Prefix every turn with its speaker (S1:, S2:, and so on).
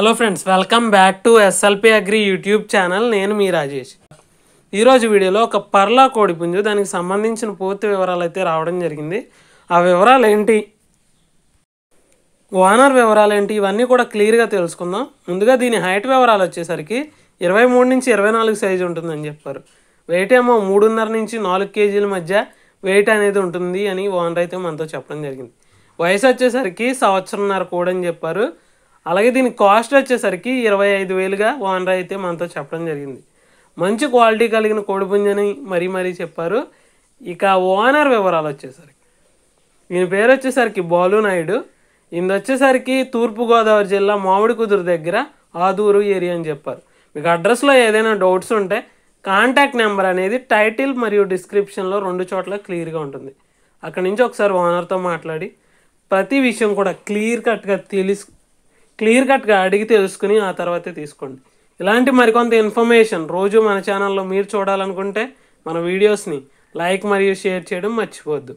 S1: hello friends welcome back to SLP agri YouTube channel నేను మీ రాజేష్ ఈరోజు వీడియోలో ఒక పర్లా కోడిపుంజు దానికి సంబంధించిన పూర్తి వివరాలు అయితే రావడం జరిగింది ఆ వివరాలు ఏంటి ఓనర్ వివరాలు ఏంటి ఇవన్నీ కూడా క్లియర్గా తెలుసుకుందాం ముందుగా దీని హైట్ వివరాలు వచ్చేసరికి ఇరవై మూడు నుంచి ఇరవై నాలుగు సైజు ఉంటుందని చెప్పారు వెయిట్ ఏమో మూడున్నర నుంచి నాలుగు కేజీల మధ్య వెయిట్ అనేది ఉంటుంది అని ఓనర్ అయితే మనతో చెప్పడం జరిగింది వయసు వచ్చేసరికి సంవత్సరంన్నర కూడా అని చెప్పారు అలాగే దీని కాస్ట్ వచ్చేసరికి ఇరవై ఐదు వేలుగా ఓనర్ అయితే మనతో చెప్పడం జరిగింది మంచి క్వాలిటీ కలిగిన కోడిపుంజని మరీ మరీ చెప్పారు ఇక ఓనర్ వివరాలు వచ్చేసరికి దీని పేరు వచ్చేసరికి బాలు నాయుడు ఇందు వచ్చేసరికి తూర్పుగోదావరి జిల్లా మామిడి కుదురు దగ్గర ఆదూరు ఏరియా అని చెప్పారు మీకు అడ్రస్లో ఏదైనా డౌట్స్ ఉంటే కాంటాక్ట్ నెంబర్ అనేది టైటిల్ మరియు డిస్క్రిప్షన్లో రెండు చోట్ల క్లియర్గా ఉంటుంది అక్కడి నుంచి ఒకసారి ఓనర్తో మాట్లాడి ప్రతి విషయం కూడా క్లియర్ కట్గా తెలిసి క్లియర్ కట్గా అడిగి తెలుసుకుని ఆ తర్వాతే తీసుకోండి ఇలాంటి మరికొంత ఇన్ఫర్మేషన్ రోజు మన ఛానల్లో మీరు చూడాలనుకుంటే మన వీడియోస్ని లైక్ మరియు షేర్ చేయడం మర్చిపోవద్దు